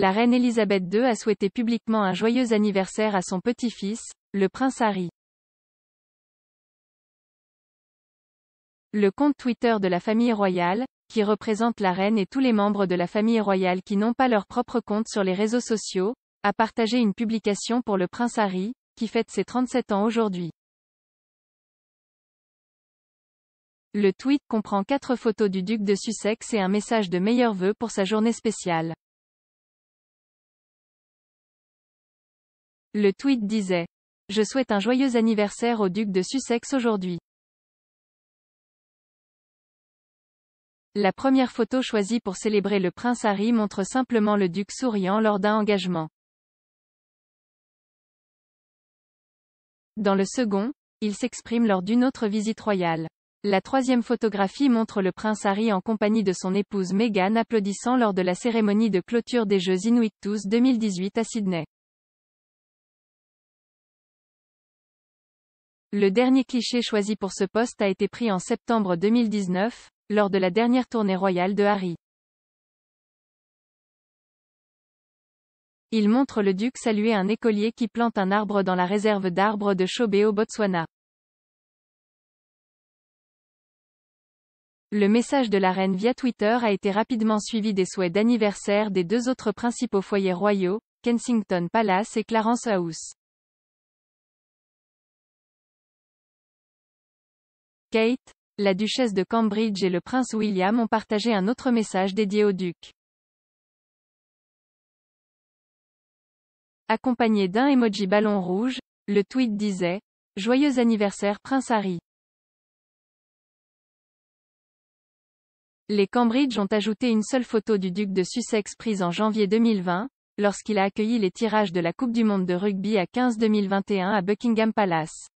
La reine Elisabeth II a souhaité publiquement un joyeux anniversaire à son petit-fils, le prince Harry. Le compte Twitter de la famille royale, qui représente la reine et tous les membres de la famille royale qui n'ont pas leur propre compte sur les réseaux sociaux, a partagé une publication pour le prince Harry, qui fête ses 37 ans aujourd'hui. Le tweet comprend quatre photos du duc de Sussex et un message de meilleurs vœux pour sa journée spéciale. Le tweet disait « Je souhaite un joyeux anniversaire au duc de Sussex aujourd'hui ». La première photo choisie pour célébrer le prince Harry montre simplement le duc souriant lors d'un engagement. Dans le second, il s'exprime lors d'une autre visite royale. La troisième photographie montre le prince Harry en compagnie de son épouse Meghan applaudissant lors de la cérémonie de clôture des Jeux Tous 2018 à Sydney. Le dernier cliché choisi pour ce poste a été pris en septembre 2019, lors de la dernière tournée royale de Harry. Il montre le duc saluer un écolier qui plante un arbre dans la réserve d'arbres de Chobe au Botswana. Le message de la reine via Twitter a été rapidement suivi des souhaits d'anniversaire des deux autres principaux foyers royaux, Kensington Palace et Clarence House. Kate, la duchesse de Cambridge et le prince William ont partagé un autre message dédié au duc. Accompagné d'un emoji ballon rouge, le tweet disait « Joyeux anniversaire Prince Harry ». Les Cambridge ont ajouté une seule photo du duc de Sussex prise en janvier 2020, lorsqu'il a accueilli les tirages de la Coupe du Monde de rugby à 15 2021 à Buckingham Palace.